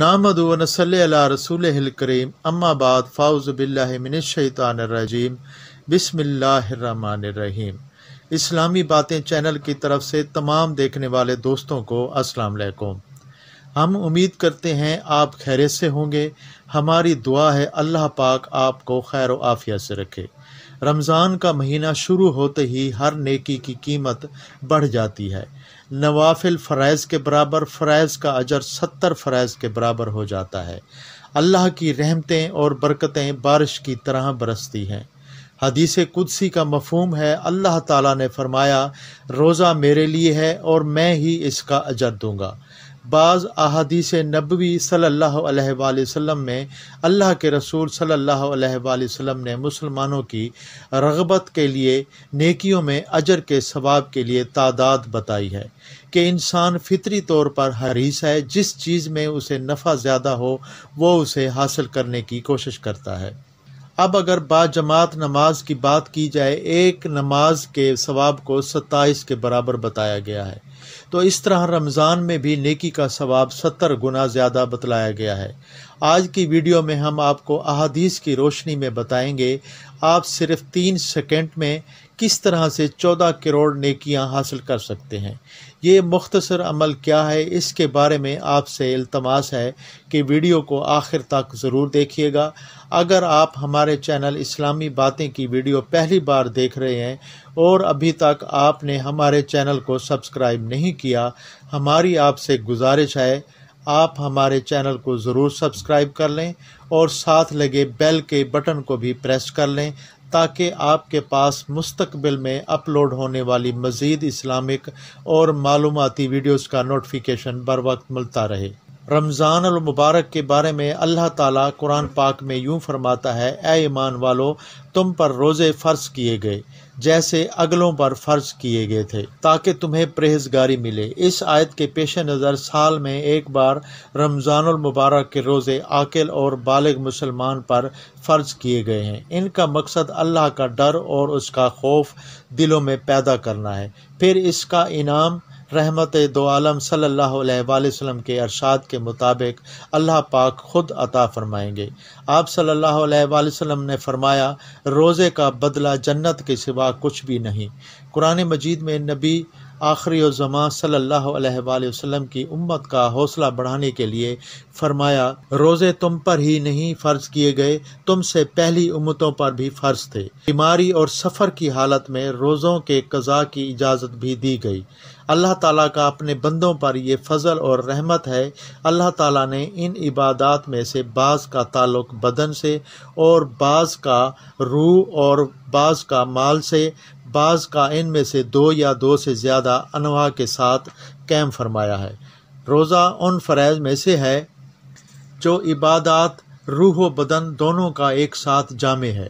नामदून सल्ला रसूल करीम अम्माबाद फ़ाउज़ बिल्लाशैतानरजीम बसमीम इस्लामी बातें चैनल की तरफ से तमाम देखने वाले दोस्तों को अस्सलाम वालेकुम हम उम्मीद करते हैं आप खैर से होंगे हमारी दुआ है अल्लाह पाक आपको खैर आफिया से रखे रमज़ान का महीना शुरू होते ही हर नेकी की कीमत बढ़ जाती है नवाफिल फ़रज़ के बराबर फ़रज़ का अजर सत्तर फ़रज़ के बराबर हो जाता है अल्लाह की रहमतें और बरकतें बारिश की तरह बरसती हैं हदीस कुदसी का मफहम है अल्लाह ताला ने फरमाया रोज़ा मेरे लिए है और मैं ही इसका अजर दूंगा बाज़ अहादीस नबवी सल्ला वसम में अल्लाह के रसूल सल्ला वम ने मुसलमानों की रगबत के लिए नेकियों में अजर के सवाब के लिए तादाद बताई है कि इंसान फितरी तौर पर हरीस है जिस चीज़ में उसे नफ़ा ज़्यादा हो वो उसे हासिल करने की कोशिश करता है अब अगर बाजमात नमाज की बात की जाए एक नमाज के सवाब को सत्ताईस के बराबर बताया गया है तो इस तरह रमज़ान में भी नेकी का सवाब सत्तर गुना ज़्यादा बतलाया गया है आज की वीडियो में हम आपको अहादीस की रोशनी में बताएंगे आप सिर्फ तीन सेकेंड में किस तरह से चौदह करोड़ नेकियां हासिल कर सकते हैं ये मुख्तसर अमल क्या है इसके बारे में आपसे इल्तमास है कि वीडियो को आखिर तक ज़रूर देखिएगा अगर आप हमारे चैनल इस्लामी बातें की वीडियो पहली बार देख रहे हैं और अभी तक आपने हमारे चैनल को सब्सक्राइब नहीं किया हमारी आपसे गुजारिश है आप हमारे चैनल को ज़रूर सब्सक्राइब कर लें और साथ लगे बेल के बटन को भी प्रेस कर लें ताकि आपके पास मुस्तबिल में अपलोड होने वाली मज़ीद इस्लामिक और मालूमती वीडियोज़ का नोटिफिकेशन बर वक्त मिलता रहे रमज़ान मुबारक के बारे में अल्लाह ताला कुरान पाक में यूँ फरमाता है ए ईमान वालों तुम पर रोज़े फ़र्ज किए गए जैसे अगलों पर फ़र्ज किए गए थे ताकि तुम्हें परहेजगारी मिले इस आयत के पेश नज़र साल में एक बार रमज़ान मुबारक के रोज़े आकिल और बालग मुसलमान पर फ़र्ज किए गए हैं इनका मकसद अल्लाह का डर और उसका खौफ दिलों में पैदा करना है फिर इसका इनाम रहमत दो आलम सल्लल्लाहु के अरसाद के मुताबिक अल्लाह पाक ख़ुद अता फ़रमाएंगे आप सल्लल्लाहु वसम ने फरमाया रोज़े का बदला जन्नत के सिवा कुछ भी नहीं कुरान मजीद में नबी आखिरी ज़मां सल्ला वसम की उम्मत का हौसला बढ़ाने के लिए फरमाया रोज़े तुम पर ही नहीं फ़र्ज किए गए तुमसे पहली उम्मतों पर भी फ़र्ज थे बीमारी और सफ़र की हालत में रोज़ों के कज़ा की इजाज़त भी दी गई अल्लाह ताला का अपने बंदों पर ये फ़ज़ल और रहमत है अल्लाह ताला ने इन इबादत में से बाज़ का ताल्लुक बदन से और बाज़ का रूह और बाज़ का माल से बाज़ का इन में से दो या दो से ज़्यादा अनवा के साथ कैम फरमाया है रोज़ा उन फ़रज़ में से है जो इबादत रूह व बदन दोनों का एक साथ जामे है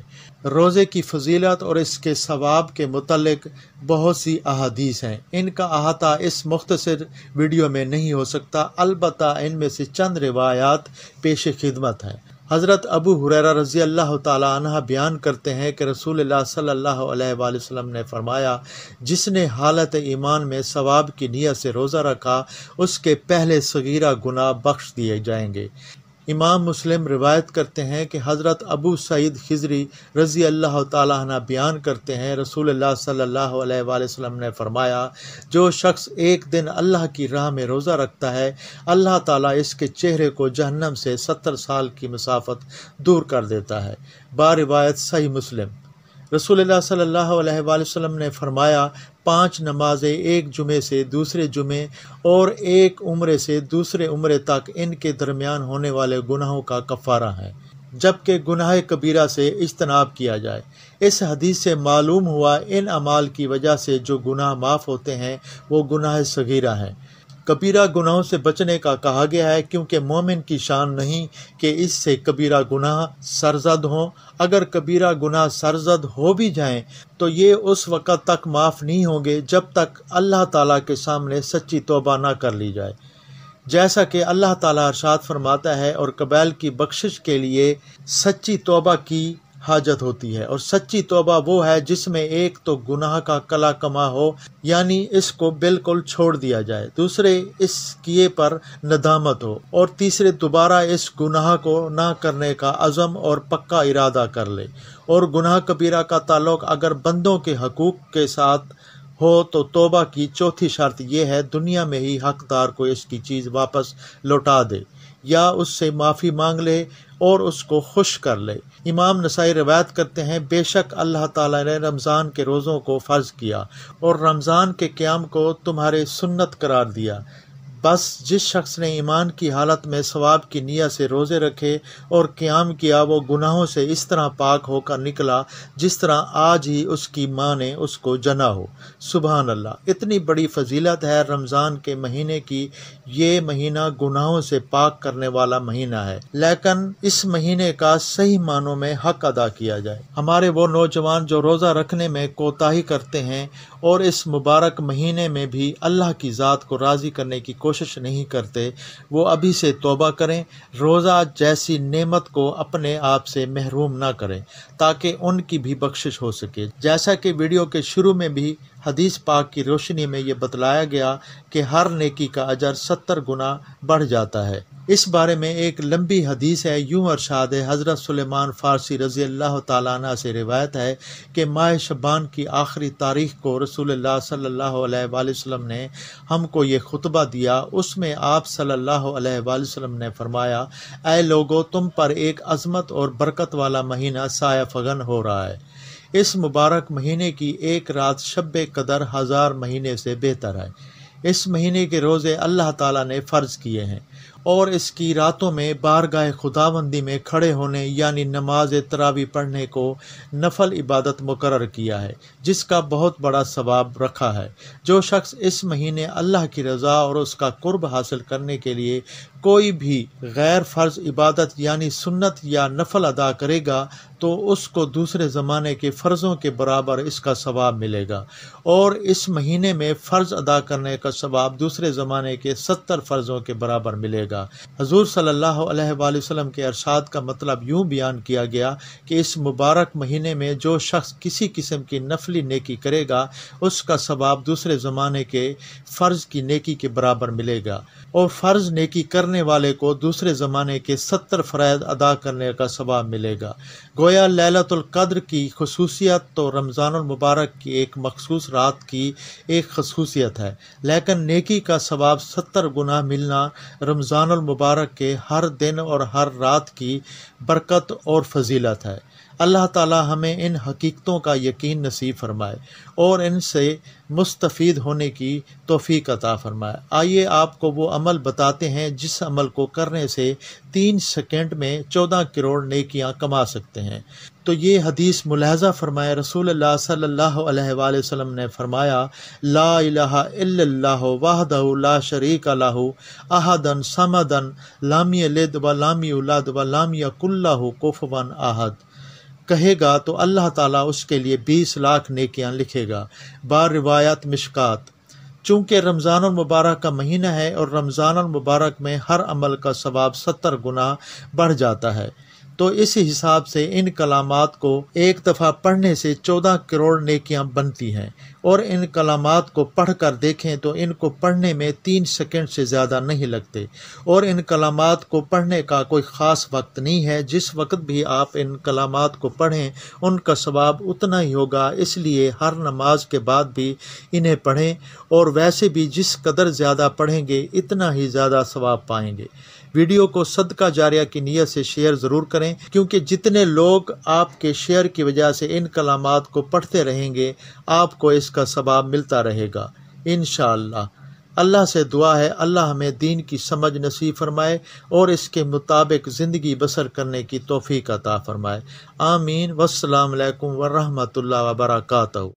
रोज़े की फजीलत और इसके सवाब के मतलब बहुत सी अहादीस हैं इनका अहाता इस मुख्तर वीडियो में नहीं हो सकता अलबत् इनमें से चंद रिवायात पेश खिदमत हैं हज़रत अबू हुरैरा रज़ी अल्लाह तह बयान करते हैं कि रसूल सल्ला ने फरमाया जिसने हालत ईमान में सवाब की नीयत से रोज़ा रखा उसके पहले सगीरा गुनाह बख्श दिए जाएंगे इमाम मुस्लिम रिवायत करते हैं कि हज़रत अबू सईद खिजरी रज़ी अल्लाह ताली बयान करते हैं रसूल सल्ला ने फरमाया जो शख्स एक दिन अल्लाह की राह में रोज़ा रखता है अल्लाह ताली इसके चेहरे को जहन्नम से सत्तर साल की मसाफत दूर कर देता है बा रिवायत सही मुस्लिम रसूल सल्लल्लाहु ने फरमाया पाँच नमाजें एक जुमे से दूसरे जुमे और एक उम्र से दूसरे उम्र तक इनके दरमियान होने वाले गुनाहों का कफारा है जबकि गुनाह कबीरा से इजतनाब किया जाए इस हदीस से मालूम हुआ इन अमाल की वजह से जो गुनाह माफ़ होते हैं वो गुनाह सगीरा है कबीरा गुनाहों से बचने का कहा गया है क्योंकि मोमिन की शान नहीं कि इससे कबीरा गुनाह सरजद हों अगर कबीरा गुनाह सरजद हो भी जाएं तो ये उस वक़्त तक माफ़ नहीं होंगे जब तक अल्लाह ताला के सामने सच्ची तोबा ना कर ली जाए जैसा कि अल्लाह ताला अरशाद फरमाता है और कबैल की बख्शिश के लिए सच्ची तोबा की हाजत होती है और सच्ची तोबा वो है जिसमें एक तो गुनाह का कला कमा हो यानी इसको बिल्कुल छोड़ दिया जाए दूसरे इस किए पर नदामत हो और तीसरे दोबारा इस गुनाह को ना करने का अज़म और पक्का इरादा कर ले और गुनाह कबीरा का ताल्लुक अगर बंदों के हकूक़ के साथ हो तो तोबा की चौथी शर्त यह है दुनिया में ही हकदार को इसकी चीज़ वापस लौटा दे या उससे माफ़ी मांग ले और उसको खुश कर ले इमाम नसाई रवायत करते हैं बेशक अल्लाह ताला ने रमज़ान के रोज़ों को फ़र्ज किया और रमज़ान के क्याम को तुम्हारे सुन्नत करार दिया बस जिस शख्स ने ईमान की हालत में सवाब की नियत से रोज़े रखे और क्याम किया वो गुनाहों से इस तरह पाक होकर निकला जिस तरह आज ही उसकी माँ ने उसको जना हो सुबहान अल्लाह इतनी बड़ी फजीलत है रमज़ान के महीने की ये महीना गुनाहों से पाक करने वाला महीना है लेकिन इस महीने का सही मानों में हक अदा किया जाए हमारे वो नौजवान जो रोज़ा रखने में कोताही करते हैं और इस मुबारक महीने में भी अल्लाह की ज़ात को राज़ी करने की कोशिश कोशिश नहीं करते वो अभी से तोबा करें रोज़ा जैसी नेमत को अपने आप से महरूम ना करें ताकि उनकी भी बख्शिश हो सके जैसा कि वीडियो के शुरू में भी हदीस पाक की रोशनी में ये बतलाया गया कि हर नेकी का अजर सत्तर गुना बढ़ जाता है इस बारे में एक लंबी हदीस है यूं अरशाद हज़रत सुलेमान फ़ारसी रज़ी अल्लाह ताला से रिवायत है कि माह शबान की आखिरी तारीख को रसूल सल्लल्लाहु अलैहि वसल्लम ने हमको ये खुतबा दिया उसमें आप सल्लल्लाहु अलैहि वसल्लम ने फरमाया ए लोगो तुम पर एक अजमत और बरकत वाला महीना साया फगन हो रहा है इस मुबारक महीने की एक रात शब कदर हज़ार महीने से बेहतर है इस महीने के रोज़े अल्लाह ताला ने फ़र्ज़ किए हैं और इसकी रातों में बारगाह खुदाबंदी में खड़े होने यानी नमाज तरावी पढ़ने को नफल इबादत मुकर किया है जिसका बहुत बड़ा सवाब रखा है जो शख्स इस महीने अल्लाह की रज़ा और उसका कुर्ब हासिल करने के लिए कोई भी गैर फ़र्ज इबादत यानी सुन्नत या नफल अदा करेगा तो उसको दूसरे ज़माने के फ़र्ज़ों के बराबर इसका सवाब मिलेगा और इस महीने में फ़र्ज़ अदा करने का सवाब दूसरे ज़माने के सत्तर फ़र्ज़ों के बराबर मिलेगा हजूर सल्लल्लाहु अलैहि वसल्लम के अरसाद का मतलब यूँ बयान किया गया कि इस मुबारक महीने में जो शख्स किसी किस्म की नफली नेकी करेगा उसका सवाब दूसरे ज़माने के फ़र्ज़ की नेकी के बराबर मिलेगा और फ़र्ज़ नेकी कर करने वाले को दूसरे ज़माने के सत्तर फ़रैद अदा करने का सबाब मिलेगा गोया ललतुल्कद्र की खसूसियत तो रमज़ानमबारक की एक मखसूस रात की एक खसूसियत है लेकिन नेकी का सबाब सत्तर गुना मिलना रमज़ानमबारक के हर दिन और हर रात की बरकत और फजीलत है अल्लाह ताला हमें इन हकीकतों का यकीन नसीब फरमाए और इनसे मुस्तफ़ होने की तोफ़ी अता फरमाए आइए आपको वो अमल बताते हैं जिस अमल को करने से तीन सेकेंड में चौदह करोड़ नेकियां कमा सकते हैं तो ये हदीस मुलहजा फरमाए रसूल सल्लल्लाहु ने फरमाया ला वाहद ला शरीक लहु अहदन समदन लामी लिद व लामी उलाद व लामिया कुल्लाहु कुफवन आहद कहेगा तो अल्लाह ताला उसके लिए बीस लाख नेकियां लिखेगा बार रिवायत मिशकात चूँकि रमज़ान मुबारक का महीना है और रमज़ान मुबारक में हर अमल का सवाब सत्तर गुना बढ़ जाता है तो इस हिसाब से इन कलामात को एक दफ़ा पढ़ने से चौदह करोड़ नेकियां बनती हैं और इन कलामात को पढ़ कर देखें तो इनको पढ़ने में तीन सेकंड से ज़्यादा नहीं लगते और इन कलामात को पढ़ने का कोई ख़ास वक्त नहीं है जिस वक्त भी आप इन कलामात को पढ़ें उनका सवाब उतना ही होगा इसलिए हर नमाज के बाद भी इन्हें पढ़ें और वैसे भी जिस कदर ज़्यादा पढ़ेंगे इतना ही ज़्यादा सवाब पाएंगे वीडियो को सदका जारिया की नीयत से शेयर ज़रूर करें क्योंकि जितने लोग आपके शेयर की वजह से इन कलाम को पढ़ते रहेंगे आपको इसका सबाब मिलता रहेगा इन अल्लाह से दुआ है अल्लाह हमें दीन की समझ नसीब फरमाए और इसके मुताबिक ज़िंदगी बसर करने की तोफ़ी ता फ़रमाए आमीन वसलम ला वर्का